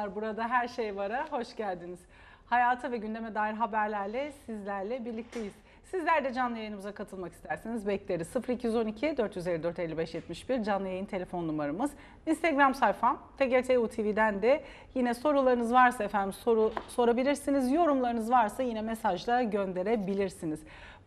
Merhabalar burada her şey vara hoş geldiniz. Hayata ve gündeme dair haberlerle sizlerle birlikteyiz. Sizler de canlı yayınımıza katılmak isterseniz bekleriz. 0212 454 55 71 canlı yayın telefon numaramız. Instagram sayfam TGTU TV'den de yine sorularınız varsa efendim soru sorabilirsiniz. Yorumlarınız varsa yine mesajla gönderebilirsiniz.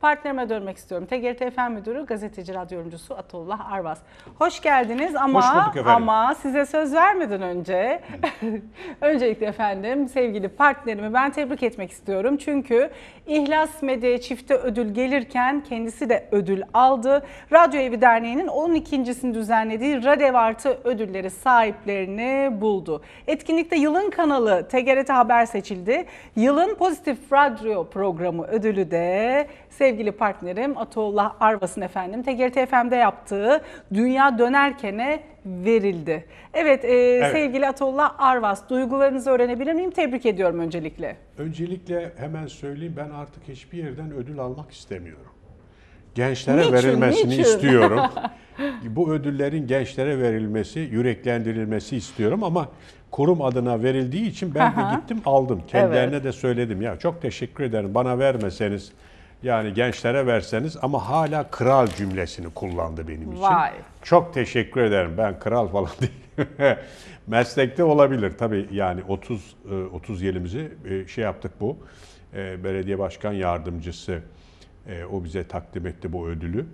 Partnerime dönmek istiyorum. TGRT Fen Müdürü, gazeteci, radyo yorumcusu Atullah Arvas. Hoş geldiniz ama Hoş bulduk efendim. ama size söz vermeden önce öncelikle efendim sevgili partnerimi ben tebrik etmek istiyorum. Çünkü İhlas medya çifte ödül gelirken kendisi de ödül aldı. Radyo Evi Derneği'nin 12.sini düzenlediği Radev Artı ödülleri sahiplerini buldu. Etkinlikte yılın kanalı TGRT Haber seçildi. Yılın Pozitif Radyo programı ödülü de sevgili partnerim Atollah Arvas'ın efendim TGRT FM'de yaptığı Dünya Dönerken'e verildi. Evet, e, evet sevgili Atollah Arvas duygularınızı öğrenebilir miyim? Tebrik ediyorum öncelikle. Öncelikle hemen söyleyeyim ben artık hiçbir yerden ödül almak istemiyorum. Gençlere niçin, verilmesini niçin? istiyorum. Bu ödüllerin gençlere verilmesi, yüreklendirilmesi istiyorum ama kurum adına verildiği için ben Aha. de gittim aldım. Kendilerine evet. de söyledim ya çok teşekkür ederim bana vermeseniz yani gençlere verseniz ama hala kral cümlesini kullandı benim için. Vay. Çok teşekkür ederim. Ben kral falan değil. Meslekte olabilir tabii yani 30 30 e, yelimizi e, şey yaptık bu. E, belediye başkan yardımcısı o bize takdim etti bu ödülü.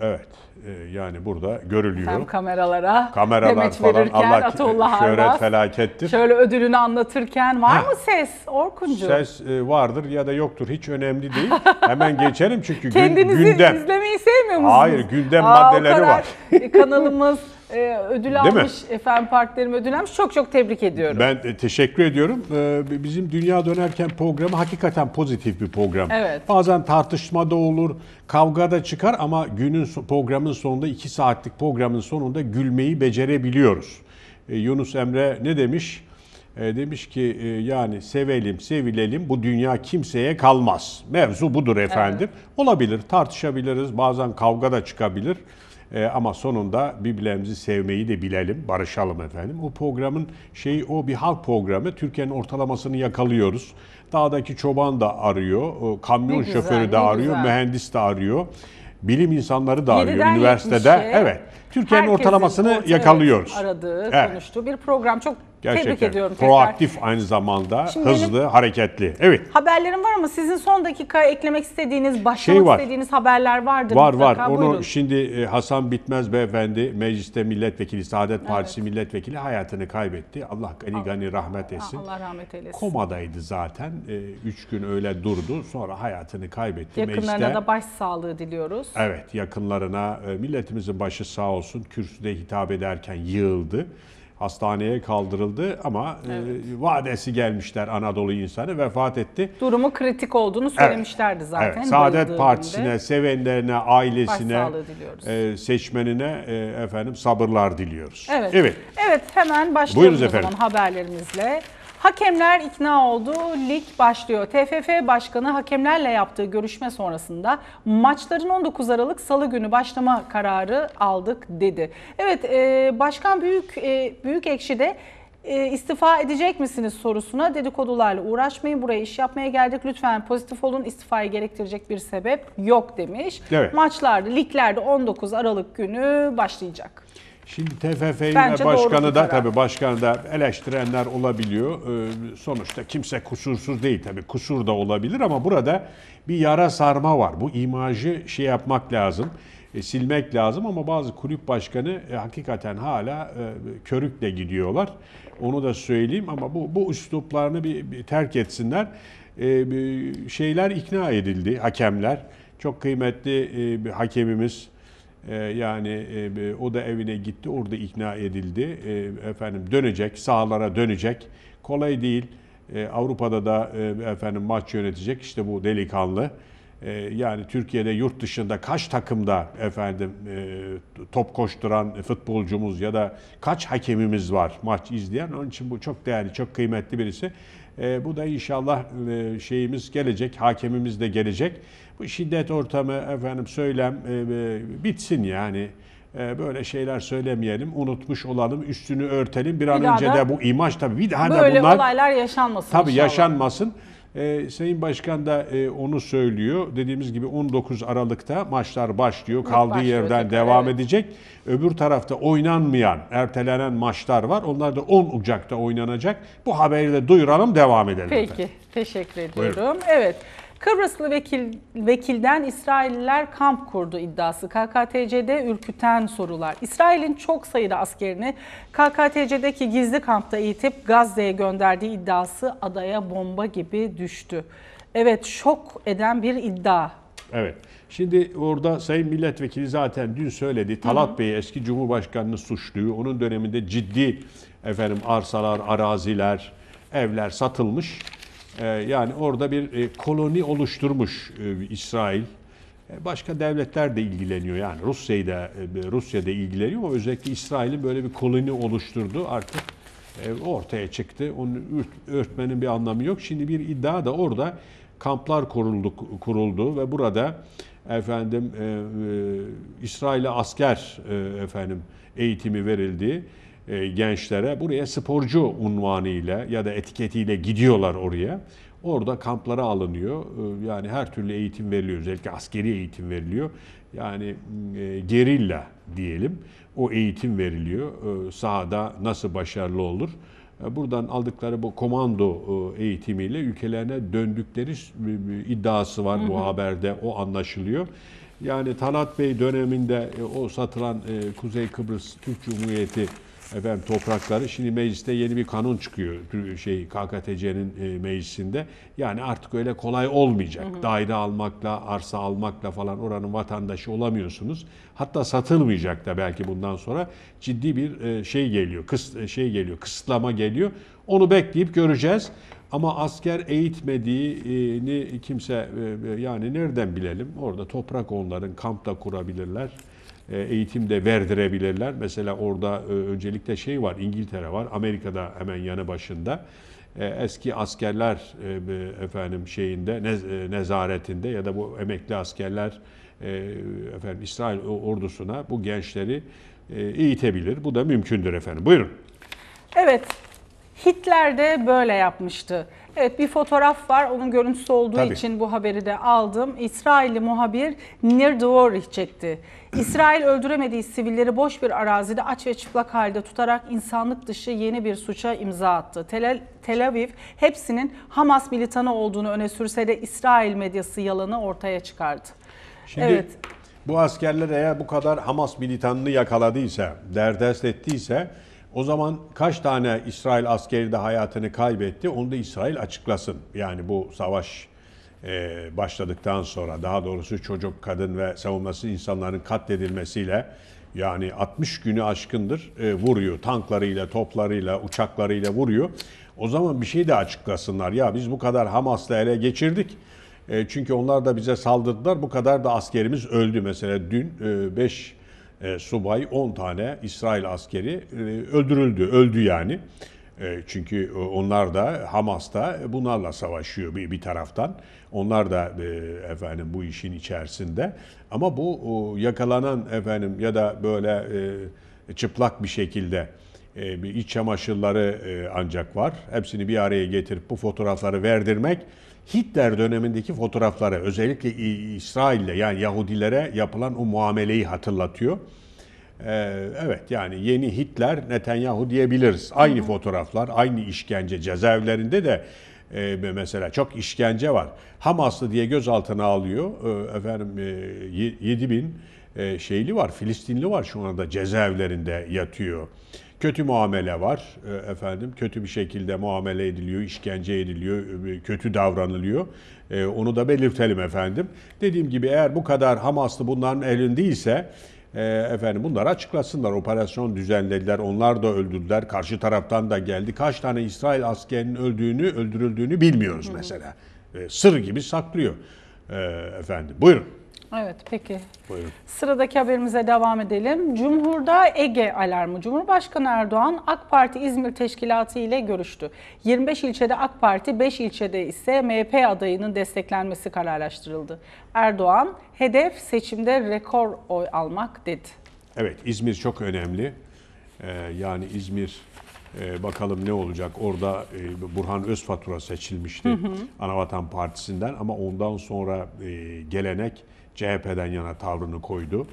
Evet. E, yani burada görülüyor. Hem kameralara kameralar demet falan verirken Allah şöyle şöhret felakettir. Şöyle ödülünü anlatırken var mı ses Orkuncu? Ses e, vardır ya da yoktur hiç önemli değil. Hemen geçelim çünkü gün, Kendinizi izlemeyi sevmiyor musunuz? Hayır gündem Aa, maddeleri var. kanalımız e, ödül Değil almış. Mi? Efendim partilerim ödül almış. Çok çok tebrik ediyorum. Ben e, teşekkür ediyorum. E, bizim Dünya Dönerken programı hakikaten pozitif bir program. Evet. Bazen tartışma da olur, kavga da çıkar ama günün programın sonunda iki saatlik programın sonunda gülmeyi becerebiliyoruz. E, Yunus Emre ne demiş? E, demiş ki e, yani sevelim, sevilelim bu dünya kimseye kalmaz. Mevzu budur efendim. Evet. Olabilir, tartışabiliriz, bazen kavga da çıkabilir. E, ama sonunda birbirlerimizi sevmeyi de bilelim, barışalım efendim. O programın şeyi o bir halk programı. Türkiye'nin ortalamasını yakalıyoruz. Dağdaki çoban da arıyor, kamyon güzel, şoförü de arıyor, güzel. mühendis de arıyor bilim insanları da arıyor üniversitede. 70'i, şey. evet. Türkiye'nin ortalamasını orta, yakalıyoruz. Aradığı, evet. konuştuğu bir program. Çok Gerçekten. Tebrik ediyorum. Proaktif aynı zamanda, Şimdi hızlı, benim hareketli. Evet. Haberlerim var ama sizin son dakika eklemek istediğiniz, başlamak şey var. istediğiniz haberler vardır. Var mutlaka. var. Onu şimdi e, Hasan Bitmez beyefendi mecliste milletvekili, Saadet evet. Partisi milletvekili hayatını kaybetti. Allah gani gani rahmet etsin. Allah rahmet eylesin. Komadaydı zaten. E, üç gün öyle durdu. Sonra hayatını kaybetti. Yakınlarına mecliste. da sağlığı diliyoruz. Evet yakınlarına e, milletimizin başı sağ olsun kürsüde hitap ederken yığıldı hastaneye kaldırıldı ama e, evet. e, vadesi gelmişler Anadolu insanı vefat etti. Durumu kritik olduğunu söylemişlerdi evet. zaten. Evet. Saadet Partisi'ne, sevenlerine, ailesine, e, seçmenine e, efendim sabırlar diliyoruz. Evet. Evet. Evet hemen başlıyoruz Buyurun o zaman efendim. haberlerimizle. Hakemler ikna oldu, lig başlıyor. TFF Başkanı hakemlerle yaptığı görüşme sonrasında maçların 19 Aralık Salı günü başlama kararı aldık dedi. Evet, e, Başkan Büyük e, Büyük Ekşi de e, istifa edecek misiniz sorusuna dedikodularla uğraşmayın. Buraya iş yapmaya geldik. Lütfen pozitif olun. İstifayı gerektirecek bir sebep yok demiş. Evet. Maçlarda, liglerde 19 Aralık günü başlayacak. Şimdi TFF'yi başkanı da tabii başkanı da eleştirenler olabiliyor. Ee, sonuçta kimse kusursuz değil tabii. Kusur da olabilir ama burada bir yara sarma var. Bu imajı şey yapmak lazım. E, silmek lazım ama bazı kulüp başkanı e, hakikaten hala e, körükle gidiyorlar. Onu da söyleyeyim ama bu bu üsluplarını bir, bir terk etsinler. E, şeyler ikna edildi hakemler. Çok kıymetli e, bir hakemimiz ee, yani e, o da evine gitti, orada ikna edildi. Ee, efendim dönecek, sahalara dönecek. Kolay değil. Ee, Avrupa'da da e, efendim maç yönetecek işte bu delikanlı. Yani Türkiye'de yurt dışında kaç takımda efendim e, top koşturan futbolcumuz ya da kaç hakemimiz var maç izleyen. Onun için bu çok değerli, çok kıymetli birisi. E, bu da inşallah e, şeyimiz gelecek, hakemimiz de gelecek. Bu şiddet ortamı efendim söylem e, e bitsin yani e, böyle şeyler söylemeyelim, unutmuş olalım, üstünü örtelim. Bir an bir önce de bu imaj tabii bir daha da bunlar böyle olaylar yaşanmasın. Tabii inşallah. yaşanmasın. E, Sayın Başkan da e, onu söylüyor. Dediğimiz gibi 19 Aralık'ta maçlar başlıyor. Kaldığı başlıyor, yerden tekrar, devam evet. edecek. Öbür tarafta oynanmayan, ertelenen maçlar var. Onlar da 10 Ocak'ta oynanacak. Bu haberi de duyuralım, devam edelim. Peki, efendim. teşekkür ediyorum. Buyurun. Evet. Kıbrıslı vekil, vekilden İsrailliler kamp kurdu iddiası. KKTC'de ürküten sorular. İsrail'in çok sayıda askerini KKTC'deki gizli kampta eğitip Gazze'ye gönderdiği iddiası adaya bomba gibi düştü. Evet şok eden bir iddia. Evet. Şimdi orada Sayın Milletvekili zaten dün söyledi. Talat Bey eski Cumhurbaşkanı'nı suçluyor. Onun döneminde ciddi efendim arsalar, araziler, evler satılmış. Ee, yani orada bir e, koloni oluşturmuş e, İsrail. E, başka devletler de ilgileniyor yani Rusya'yı Rusya'da Rusya'da ilgileniyor ama özellikle İsrail'in böyle bir koloni oluşturdu artık ortaya çıktı. Onu örtmenin bir anlamı yok. Şimdi bir iddia da orada kamplar kuruldu, kuruldu ve burada efendim e, e, İsrail'e asker e, efendim eğitimi verildi. E, gençlere buraya sporcu unvanı ile ya da etiketiyle gidiyorlar oraya. Orada kamplara alınıyor. E, yani her türlü eğitim veriliyor. Özellikle askeri eğitim veriliyor. Yani e, gerilla diyelim. O eğitim veriliyor. E, sahada nasıl başarılı olur? buradan aldıkları bu komando eğitimiyle ülkelerine döndükleri iddiası var hı hı. bu haberde o anlaşılıyor. Yani Talat Bey döneminde o satılan Kuzey Kıbrıs Türk Cumhuriyeti efendim toprakları. Şimdi mecliste yeni bir kanun çıkıyor şey KKTC'nin e, meclisinde. Yani artık öyle kolay olmayacak. Hı hı. Daire almakla, arsa almakla falan oranın vatandaşı olamıyorsunuz. Hatta satılmayacak da belki bundan sonra ciddi bir e, şey geliyor. Kıs e, şey geliyor, kısıtlama geliyor. Onu bekleyip göreceğiz. Ama asker eğitmediğini kimse yani nereden bilelim? Orada toprak onların kampta kurabilirler. E, eğitim de verdirebilirler. Mesela orada e, öncelikle şey var, İngiltere var, Amerika'da hemen yanı başında e, eski askerler efendim şeyinde nezaretinde ya da bu emekli askerler efendim İsrail ordusuna bu gençleri eğitebilir. Bu da mümkündür efendim. Buyurun. Evet. Hitler de böyle yapmıştı. Evet bir fotoğraf var. Onun görüntüsü olduğu Tabii. için bu haberi de aldım. İsrailli muhabir Nir Dvorich çekti. İsrail öldüremediği sivilleri boş bir arazide aç ve çıplak halde tutarak insanlık dışı yeni bir suça imza attı. Tel, Tel Aviv hepsinin Hamas militanı olduğunu öne sürse de İsrail medyası yalanı ortaya çıkardı. Şimdi evet. bu askerler eğer bu kadar Hamas militanını yakaladıysa, derdest ettiyse o zaman kaç tane İsrail askeri de hayatını kaybetti onu da İsrail açıklasın. Yani bu savaş e, başladıktan sonra daha doğrusu çocuk, kadın ve savunmasız insanların katledilmesiyle yani 60 günü aşkındır e, vuruyor. Tanklarıyla, toplarıyla, uçaklarıyla vuruyor. O zaman bir şey de açıklasınlar. Ya biz bu kadar Hamas'la ele geçirdik. E, çünkü onlar da bize saldırdılar. Bu kadar da askerimiz öldü. Mesela dün 5 e, e, subay, 10 tane İsrail askeri e, öldürüldü, öldü yani. E, çünkü e, onlar da Hamas da bunlarla savaşıyor bir, bir taraftan. Onlar da e, efendim bu işin içerisinde. Ama bu o, yakalanan efendim ya da böyle e, çıplak bir şekilde e, bir iç çamaşırları e, ancak var. Hepsini bir araya getirip bu fotoğrafları verdirmek Hitler dönemindeki fotoğrafları özellikle İsrail'le yani Yahudilere yapılan o muameleyi hatırlatıyor. E, evet yani yeni Hitler Netanyahu diyebiliriz. Aynı fotoğraflar, aynı işkence cezaevlerinde de e, mesela çok işkence var. Hamaslı diye gözaltına alıyor. E, efendim e, 7 bin e, şeyli var, Filistinli var şu anda cezaevlerinde yatıyor kötü muamele var e, efendim. Kötü bir şekilde muamele ediliyor, işkence ediliyor, e, kötü davranılıyor. E, onu da belirtelim efendim. Dediğim gibi eğer bu kadar Hamaslı bunların elindeyse efendim bunları açıklasınlar. Operasyon düzenlediler. Onlar da öldürdüler. Karşı taraftan da geldi. Kaç tane İsrail askerinin öldüğünü, öldürüldüğünü bilmiyoruz mesela. Hı hı. Sır gibi saklıyor efendim. Buyurun. Evet peki. Buyurun. Sıradaki haberimize devam edelim. Cumhur'da Ege alarmı. Cumhurbaşkanı Erdoğan AK Parti İzmir Teşkilatı ile görüştü. 25 ilçede AK Parti, 5 ilçede ise MHP adayının desteklenmesi kararlaştırıldı. Erdoğan hedef seçimde rekor oy almak dedi. Evet İzmir çok önemli. Ee, yani İzmir e, bakalım ne olacak. Orada e, Burhan Özfatura seçilmişti hı hı. Anavatan Partisi'nden ama ondan sonra e, gelenek CHP'den yana tavrını koydu.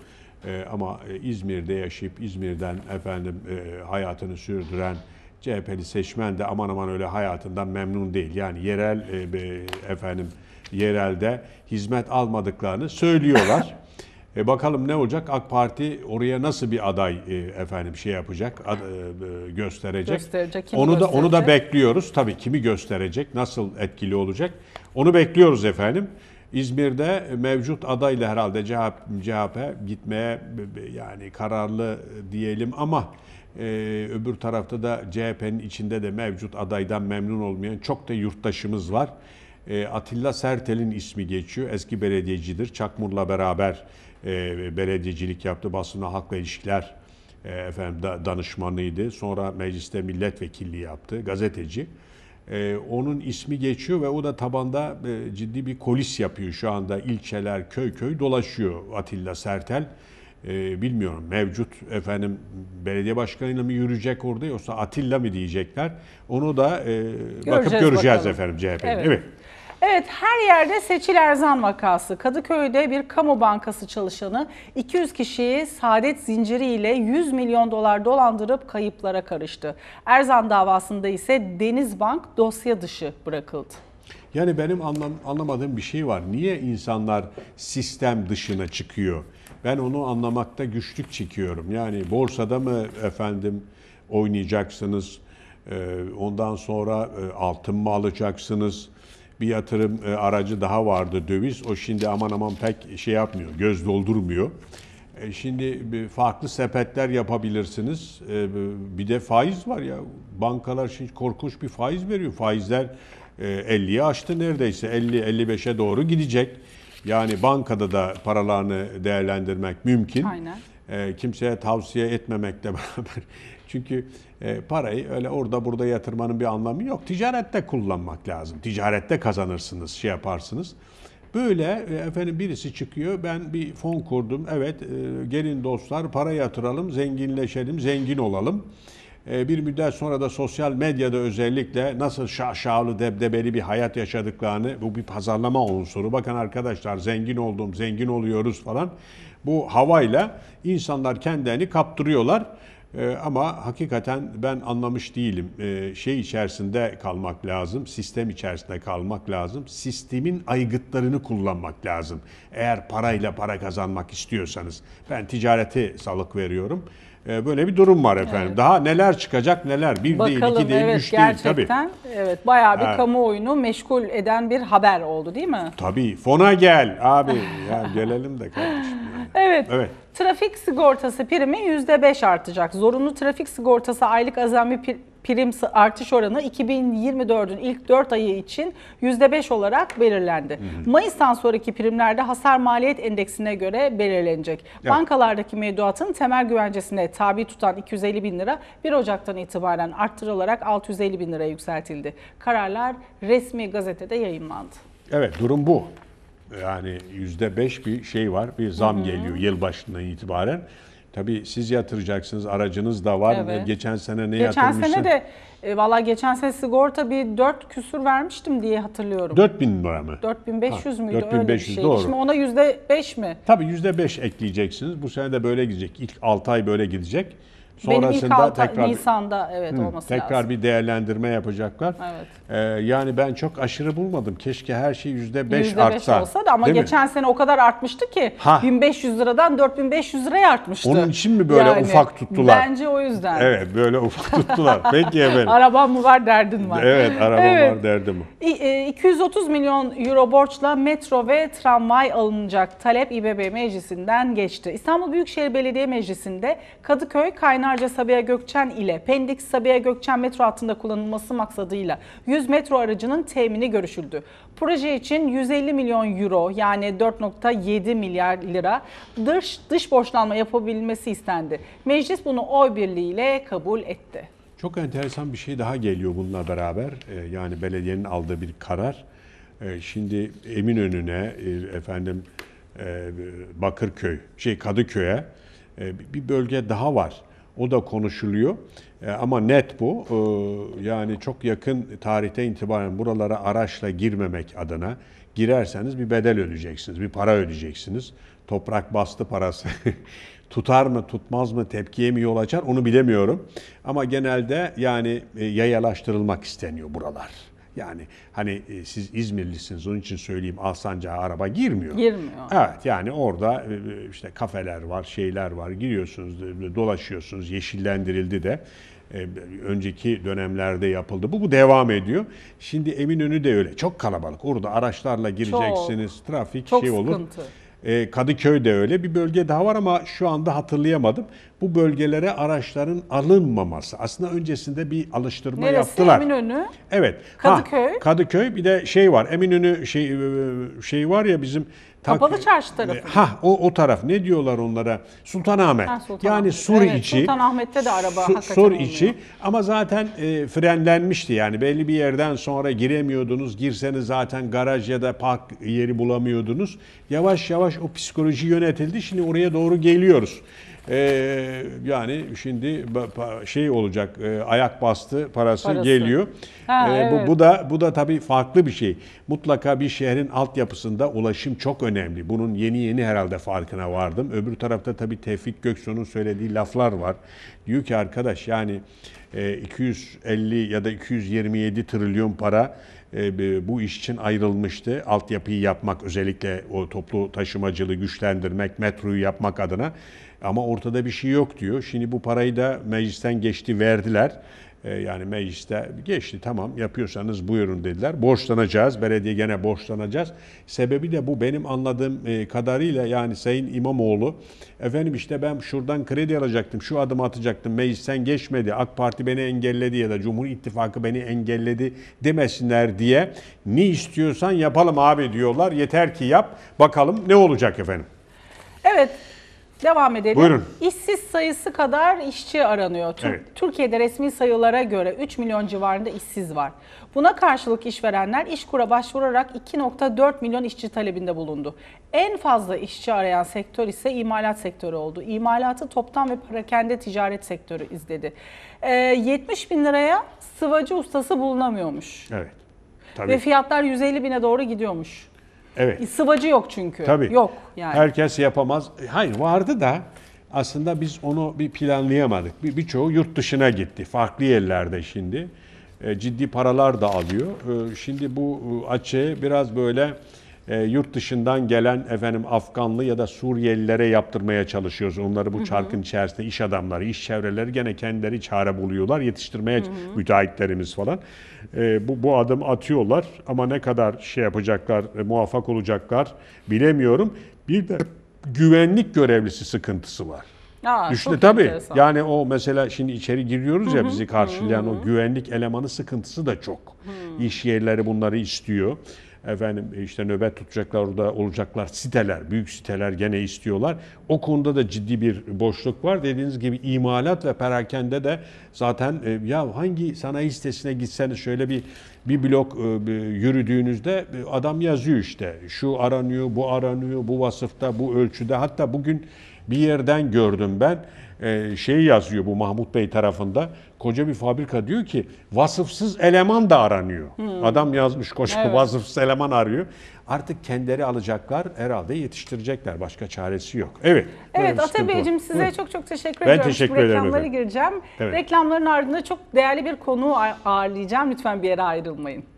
E, ama e, İzmir'de yaşayıp İzmir'den efendim e, hayatını sürdüren CHP'li seçmen de aman aman öyle hayatından memnun değil. Yani yerel e, efendim yerelde hizmet almadıklarını söylüyorlar. E bakalım ne olacak? AK Parti oraya nasıl bir aday e, efendim şey yapacak, ad, e, gösterecek. Gösterecek. Kimi onu gösterecek? da onu da bekliyoruz. Tabii kimi gösterecek, nasıl etkili olacak? Onu bekliyoruz efendim. İzmir'de mevcut adayla herhalde CHP, CHP gitmeye yani kararlı diyelim ama e, öbür tarafta da CHP'nin içinde de mevcut adaydan memnun olmayan çok da yurttaşımız var. E, Atilla Sertel'in ismi geçiyor. Eski belediyecidir. Çakmur'la beraber e, belediyecilik yaptı. basına halkla ilişkiler e, efendim da, danışmanıydı. Sonra mecliste milletvekilliği yaptı. Gazeteci. E, onun ismi geçiyor ve o da tabanda e, ciddi bir kolis yapıyor şu anda. ilçeler, köy köy dolaşıyor Atilla Sertel. E, bilmiyorum mevcut efendim belediye başkanıyla mı yürüyecek orada yoksa Atilla mı diyecekler. Onu da e, bakıp göreceğiz bakalım. efendim CHP'nin. Evet. evet. Evet her yerde Seçil Erzan vakası. Kadıköy'de bir kamu bankası çalışanı 200 kişiyi saadet zinciriyle 100 milyon dolar dolandırıp kayıplara karıştı. Erzan davasında ise Denizbank dosya dışı bırakıldı. Yani benim anlam, anlamadığım bir şey var. Niye insanlar sistem dışına çıkıyor? Ben onu anlamakta güçlük çekiyorum. Yani borsada mı efendim oynayacaksınız? Ee, ondan sonra e, altın mı alacaksınız? bir yatırım e, aracı daha vardı döviz. O şimdi aman aman pek şey yapmıyor, göz doldurmuyor. E, şimdi farklı sepetler yapabilirsiniz. E, bir de faiz var ya. Bankalar şimdi korkunç bir faiz veriyor. Faizler 50'yi aştı neredeyse. 50-55'e doğru gidecek. Yani bankada da paralarını değerlendirmek mümkün. Aynen. Kimseye tavsiye etmemekle beraber çünkü e, parayı öyle orada burada yatırmanın bir anlamı yok. Ticarette kullanmak lazım. Ticarette kazanırsınız, şey yaparsınız. Böyle e, efendim birisi çıkıyor. Ben bir fon kurdum. Evet e, gelin dostlar para yatıralım, zenginleşelim, zengin olalım bir müddet sonra da sosyal medyada özellikle nasıl şaşalı debdebeli bir hayat yaşadıklarını bu bir pazarlama unsuru. Bakın arkadaşlar zengin oldum, zengin oluyoruz falan. Bu havayla insanlar kendilerini kaptırıyorlar. Ee, ama hakikaten ben anlamış değilim. Ee, şey içerisinde kalmak lazım, sistem içerisinde kalmak lazım. Sistemin aygıtlarını kullanmak lazım. Eğer parayla para kazanmak istiyorsanız. Ben ticareti salık veriyorum. Ee, böyle bir durum var efendim. Evet. Daha neler çıkacak neler. Bir Bakalım, değil, iki değil, evet, üç gerçekten, değil. Gerçekten evet bayağı bir ha. kamuoyunu meşgul eden bir haber oldu değil mi? Tabii. Fona gel abi. ya gelelim de kardeşim. Evet. evet. Trafik sigortası primi %5 artacak. Zorunlu trafik sigortası aylık azami prim artış oranı 2024'ün ilk 4 ayı için %5 olarak belirlendi. Hı hı. Mayıs'tan sonraki primlerde hasar maliyet endeksine göre belirlenecek. Evet. Bankalardaki mevduatın temel güvencesine tabi tutan 250 bin lira 1 Ocak'tan itibaren arttırılarak 650 bin lira yükseltildi. Kararlar resmi gazetede yayınlandı. Evet durum bu yani yüzde beş bir şey var. Bir zam Hı-hı. geliyor yılbaşından itibaren. Tabii siz yatıracaksınız. Aracınız da var. Evet. E, geçen sene ne geçen Geçen sene de e, valla geçen sene sigorta bir 4 küsur vermiştim diye hatırlıyorum. 4000 lira mı? 4500 ha, müydü 4500 öyle bir şey. Doğru. Şimdi ona %5 mi? Tabii %5 ekleyeceksiniz. Bu sene de böyle gidecek. İlk 6 ay böyle gidecek. Sonrasında Benim ilk tekrar, Nisan'da evet hı, olması tekrar lazım. bir değerlendirme yapacaklar. Evet. Ee, yani ben çok aşırı bulmadım. Keşke her şey yüzde beş artsa. olsa da ama geçen mi? sene o kadar artmıştı ki ha. 1500 liradan 4500 liraya artmıştı. Onun için mi böyle yani, ufak tuttular? Bence o yüzden. Evet böyle ufak tuttular. Peki efendim. Arabam mı var derdin var. Evet arabam evet. var derdim var. 230 e, milyon euro borçla metro ve tramvay alınacak talep İBB meclisinden geçti. İstanbul Büyükşehir Belediye Meclisi'nde Kadıköy kaynak Çınarca Sabiha Gökçen ile Pendik Sabiha Gökçen metro hattında kullanılması maksadıyla 100 metro aracının temini görüşüldü. Proje için 150 milyon euro yani 4.7 milyar lira dış dış borçlanma yapabilmesi istendi. Meclis bunu oy birliğiyle kabul etti. Çok enteresan bir şey daha geliyor bununla beraber. Ee, yani belediyenin aldığı bir karar. Ee, şimdi Eminönü'ne e, efendim e, Bakırköy, şey Kadıköy'e e, bir bölge daha var. O da konuşuluyor. E, ama net bu. E, yani çok yakın tarihte itibaren buralara araçla girmemek adına girerseniz bir bedel ödeyeceksiniz, bir para ödeyeceksiniz. Toprak bastı parası. Tutar mı, tutmaz mı, tepkiye mi yol açar onu bilemiyorum. Ama genelde yani e, yayalaştırılmak isteniyor buralar. Yani hani e, siz İzmirlisiniz onun için söyleyeyim Alsancak'a araba girmiyor. Girmiyor. Evet yani orada e, e, işte kafeler var, şeyler var. Giriyorsunuz, dolaşıyorsunuz. Yeşillendirildi de önceki dönemlerde yapıldı. Bu bu devam ediyor. Şimdi Eminönü de öyle. Çok kalabalık. Orada araçlarla gireceksiniz. Çok, trafik çok şey olur. Çok sıkıntı. E, Kadıköy'de öyle bir bölge daha var ama şu anda hatırlayamadım. Bu bölgelere araçların alınmaması. Aslında öncesinde bir alıştırma Neresi? yaptılar. Eminönü? Evet. Kadıköy. Ha, Kadıköy bir de şey var. Eminönü şey e, e, şey var ya bizim Kapalı çarşı tarafı. Ha o o taraf ne diyorlar onlara? Sultanahmet. Ha, Sultanahmet. Yani Sur evet, içi. Sultanahmet'te de araba su, hakikaten Sur oluyor. içi ama zaten e, frenlenmişti yani belli bir yerden sonra giremiyordunuz. Girseniz zaten garaj ya da park yeri bulamıyordunuz. Yavaş yavaş o psikoloji yönetildi. Şimdi oraya doğru geliyoruz. Ee, yani şimdi şey olacak e, ayak bastı parası, parası. geliyor. Ha, ee, evet. bu, bu da bu da tabii farklı bir şey. Mutlaka bir şehrin altyapısında ulaşım çok önemli. Bunun yeni yeni herhalde farkına vardım. Öbür tarafta tabii Tevfik Göksu'nun söylediği laflar var. Diyor ki arkadaş yani e, 250 ya da 227 trilyon para e, bu iş için ayrılmıştı. Altyapıyı yapmak özellikle o toplu taşımacılığı güçlendirmek, metroyu yapmak adına ama ortada bir şey yok diyor. Şimdi bu parayı da meclisten geçti verdiler. Ee, yani mecliste geçti tamam yapıyorsanız buyurun dediler. Borçlanacağız. Belediye gene borçlanacağız. Sebebi de bu benim anladığım e, kadarıyla yani Sayın İmamoğlu efendim işte ben şuradan kredi alacaktım. Şu adımı atacaktım. Meclisten geçmedi. AK Parti beni engelledi ya da Cumhur İttifakı beni engelledi demesinler diye ne istiyorsan yapalım abi diyorlar. Yeter ki yap. Bakalım ne olacak efendim. Evet Devam edelim. Buyurun. İşsiz sayısı kadar işçi aranıyor. Tür- Evet. Türkiye'de resmi sayılara göre 3 milyon civarında işsiz var. Buna karşılık işverenler İşkur'a başvurarak 2.4 milyon işçi talebinde bulundu. En fazla işçi arayan sektör ise imalat sektörü oldu. İmalatı toptan ve perakende ticaret sektörü izledi. Ee, 70 bin liraya sıvacı ustası bulunamıyormuş. Evet. Tabii. Ve fiyatlar 150 bine doğru gidiyormuş. Evet. Sıvacı yok çünkü. Tabii. Yok yani. Herkes yapamaz. Hayır vardı da aslında biz onu bir planlayamadık. Bir, birçoğu yurt dışına gitti. Farklı yerlerde şimdi. E, ciddi paralar da alıyor. E, şimdi bu açığı biraz böyle e, yurt dışından gelen efendim Afganlı ya da Suriyelilere yaptırmaya çalışıyoruz. Onları bu Hı-hı. çarkın içerisinde iş adamları, iş çevreleri gene kendileri çare buluyorlar. Yetiştirmeye Hı-hı. müteahhitlerimiz falan. E, bu, bu adım atıyorlar ama ne kadar şey yapacaklar, e, muvaffak olacaklar bilemiyorum. Bir de güvenlik görevlisi sıkıntısı var. Aa, Düşünün tabii. Enteresan. Yani o mesela şimdi içeri giriyoruz Hı-hı. ya bizi karşılayan Hı-hı. o güvenlik elemanı sıkıntısı da çok. Hı-hı. İş yerleri bunları istiyor. Efendim e, işte nöbet tutacaklar orada olacaklar siteler, büyük siteler gene istiyorlar. O konuda da ciddi bir boşluk var. Dediğiniz gibi imalat ve perakende de zaten e, ya hangi sanayi sitesine gitseniz şöyle bir bir blok e, yürüdüğünüzde adam yazıyor işte. Şu aranıyor, bu aranıyor, bu vasıfta, bu ölçüde. Hatta bugün bir yerden gördüm ben e, şey yazıyor bu Mahmut Bey tarafında. Koca bir fabrika diyor ki vasıfsız eleman da aranıyor. Hmm. Adam yazmış koca evet. vasıfsız eleman arıyor. Artık kendileri alacaklar herhalde yetiştirecekler. Başka çaresi yok. Evet. Evet Atabeyciğim size Hı. çok çok teşekkür ben ediyorum. Ben teşekkür ederim. Reklamlara efendim. gireceğim. Evet. Reklamların ardında çok değerli bir konuğu ağırlayacağım. Lütfen bir yere ayrılmayın.